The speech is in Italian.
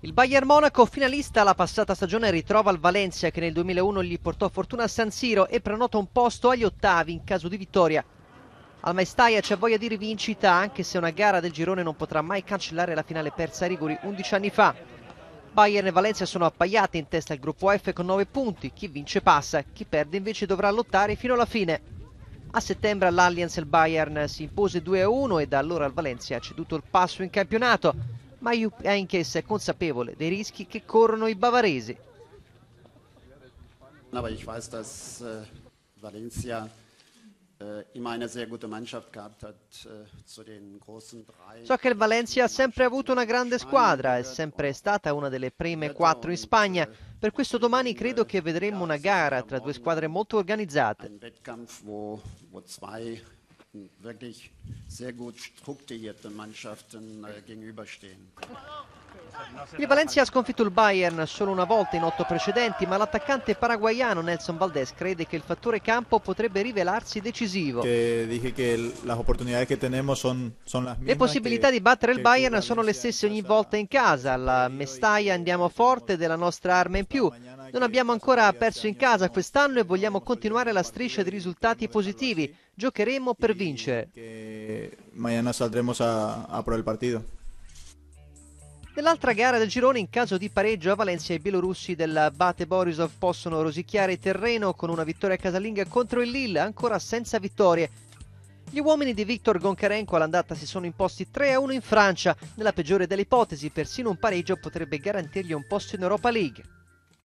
Il Bayern Monaco, finalista la passata stagione, ritrova il Valencia che nel 2001 gli portò fortuna a San Siro e prenota un posto agli ottavi in caso di vittoria. Al Maestaia c'è voglia di rivincita anche se una gara del girone non potrà mai cancellare la finale persa a rigori 11 anni fa. Bayern e Valencia sono appaiate in testa al gruppo F con 9 punti, chi vince passa, chi perde invece dovrà lottare fino alla fine. A settembre all'Allianz il Bayern si impose 2-1 e da allora il Valencia ha ceduto il passo in campionato ma eh, Heynckes è consapevole dei rischi che corrono i bavaresi. Äh, äh, äh, so che il Valencia ha sempre avuto una grande squadra, è sempre stata una delle prime quattro in Spagna. Per questo domani credo che vedremo una gara tra due squadre molto organizzate wirklich sehr gut strukturierte Mannschaften äh, gegenüberstehen. Il Valencia ha sconfitto il Bayern solo una volta in otto precedenti, ma l'attaccante paraguayano Nelson Valdés crede che il fattore campo potrebbe rivelarsi decisivo. le possibilità di battere il Bayern sono le stesse ogni volta in casa. Alla Mestaia andiamo forte della nostra arma in più. Non abbiamo ancora perso in casa quest'anno e vogliamo continuare la striscia di risultati positivi. Giocheremo per vincere vince. mañana saldremo a, a pro il partito. Nell'altra gara del girone, in caso di pareggio a Valencia, i bielorussi del Bate Borisov possono rosicchiare terreno con una vittoria casalinga contro il Lille, ancora senza vittorie. Gli uomini di Viktor Gonkarenko all'andata si sono imposti 3-1 in Francia. Nella peggiore delle ipotesi, persino un pareggio potrebbe garantirgli un posto in Europa League.